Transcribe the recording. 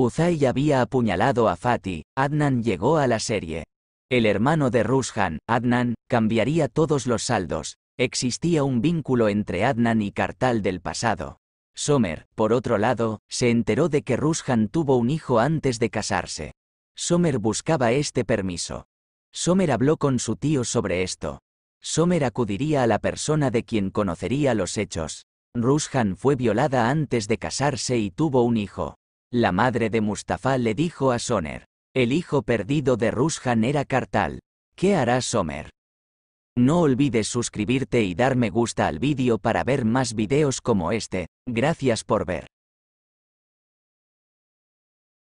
Uzay había apuñalado a Fatih, Adnan llegó a la serie. El hermano de Rushan, Adnan, cambiaría todos los saldos. Existía un vínculo entre Adnan y Kartal del pasado. Somer, por otro lado, se enteró de que Rushan tuvo un hijo antes de casarse. Somer buscaba este permiso. Somer habló con su tío sobre esto. Somer acudiría a la persona de quien conocería los hechos. Rushan fue violada antes de casarse y tuvo un hijo. La madre de Mustafa le dijo a Soner, el hijo perdido de Rushan era Kartal. ¿Qué hará Somer? No olvides suscribirte y dar me gusta al vídeo para ver más vídeos como este, gracias por ver.